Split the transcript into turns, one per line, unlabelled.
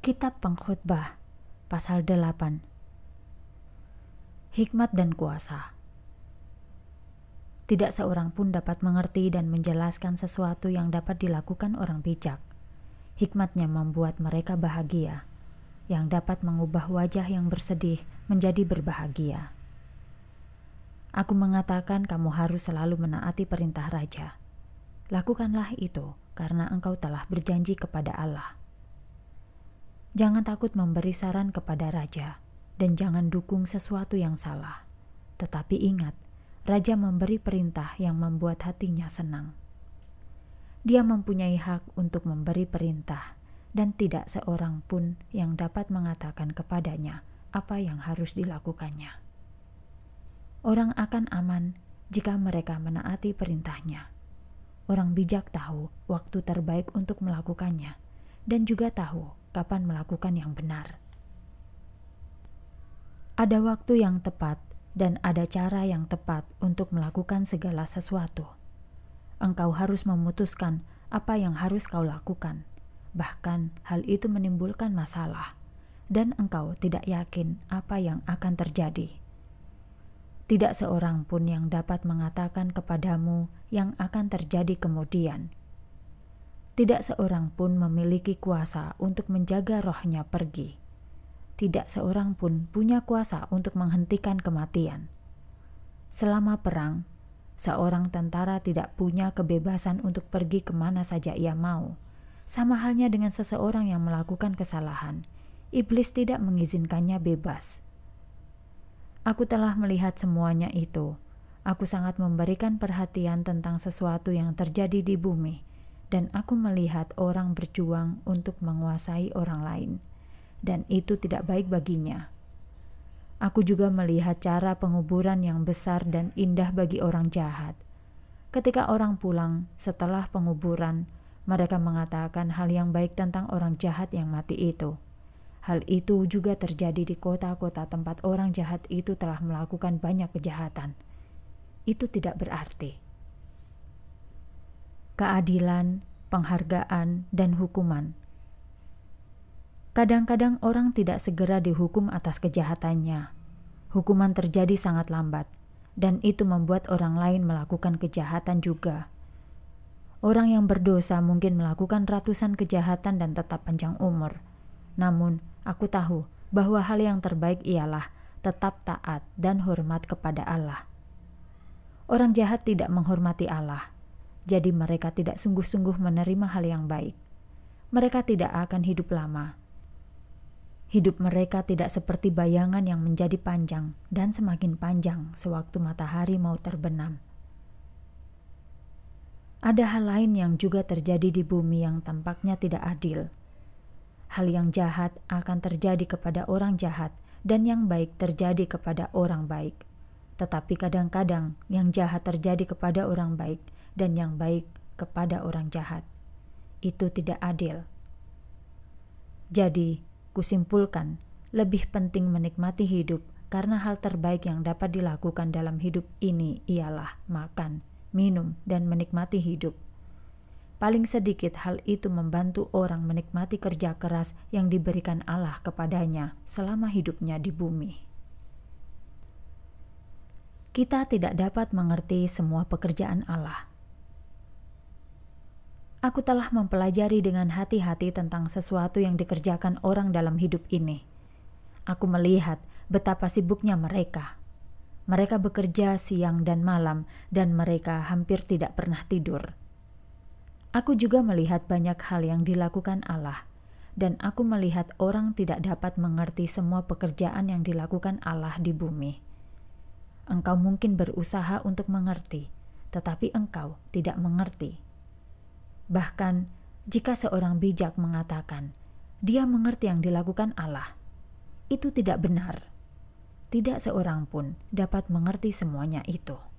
Kitab Pengkhotbah pasal 8 Hikmat dan kuasa Tidak seorang pun dapat mengerti dan menjelaskan sesuatu yang dapat dilakukan orang bijak. Hikmatnya membuat mereka bahagia, yang dapat mengubah wajah yang bersedih menjadi berbahagia. Aku mengatakan kamu harus selalu menaati perintah raja. Lakukanlah itu karena engkau telah berjanji kepada Allah Jangan takut memberi saran kepada raja, dan jangan dukung sesuatu yang salah. Tetapi ingat, raja memberi perintah yang membuat hatinya senang. Dia mempunyai hak untuk memberi perintah, dan tidak seorang pun yang dapat mengatakan kepadanya apa yang harus dilakukannya. Orang akan aman jika mereka menaati perintahnya. Orang bijak tahu waktu terbaik untuk melakukannya, dan juga tahu kapan melakukan yang benar. Ada waktu yang tepat dan ada cara yang tepat untuk melakukan segala sesuatu. Engkau harus memutuskan apa yang harus kau lakukan, bahkan hal itu menimbulkan masalah, dan engkau tidak yakin apa yang akan terjadi. Tidak seorang pun yang dapat mengatakan kepadamu yang akan terjadi kemudian tidak seorang pun memiliki kuasa untuk menjaga rohnya pergi. Tidak seorang pun punya kuasa untuk menghentikan kematian. Selama perang, seorang tentara tidak punya kebebasan untuk pergi kemana saja ia mau. Sama halnya dengan seseorang yang melakukan kesalahan, iblis tidak mengizinkannya bebas. Aku telah melihat semuanya itu. Aku sangat memberikan perhatian tentang sesuatu yang terjadi di bumi dan aku melihat orang berjuang untuk menguasai orang lain, dan itu tidak baik baginya. Aku juga melihat cara penguburan yang besar dan indah bagi orang jahat. Ketika orang pulang setelah penguburan, mereka mengatakan hal yang baik tentang orang jahat yang mati itu. Hal itu juga terjadi di kota-kota tempat orang jahat itu telah melakukan banyak kejahatan. Itu tidak berarti keadilan, penghargaan, dan hukuman. Kadang-kadang orang tidak segera dihukum atas kejahatannya. Hukuman terjadi sangat lambat, dan itu membuat orang lain melakukan kejahatan juga. Orang yang berdosa mungkin melakukan ratusan kejahatan dan tetap panjang umur. Namun, aku tahu bahwa hal yang terbaik ialah tetap taat dan hormat kepada Allah. Orang jahat tidak menghormati Allah, jadi, mereka tidak sungguh-sungguh menerima hal yang baik. Mereka tidak akan hidup lama. Hidup mereka tidak seperti bayangan yang menjadi panjang dan semakin panjang sewaktu matahari mau terbenam. Ada hal lain yang juga terjadi di bumi yang tampaknya tidak adil. Hal yang jahat akan terjadi kepada orang jahat, dan yang baik terjadi kepada orang baik. Tetapi kadang-kadang yang jahat terjadi kepada orang baik, dan yang baik kepada orang jahat. Itu tidak adil. Jadi, kusimpulkan, lebih penting menikmati hidup karena hal terbaik yang dapat dilakukan dalam hidup ini ialah makan, minum, dan menikmati hidup. Paling sedikit hal itu membantu orang menikmati kerja keras yang diberikan Allah kepadanya selama hidupnya di bumi. Kita tidak dapat mengerti semua pekerjaan Allah, aku telah mempelajari dengan hati-hati tentang sesuatu yang dikerjakan orang dalam hidup ini. Aku melihat betapa sibuknya mereka. Mereka bekerja siang dan malam, dan mereka hampir tidak pernah tidur. Aku juga melihat banyak hal yang dilakukan Allah, dan aku melihat orang tidak dapat mengerti semua pekerjaan yang dilakukan Allah di bumi. Engkau mungkin berusaha untuk mengerti, tetapi engkau tidak mengerti. Bahkan jika seorang bijak mengatakan dia mengerti yang dilakukan Allah, itu tidak benar. Tidak seorang pun dapat mengerti semuanya itu.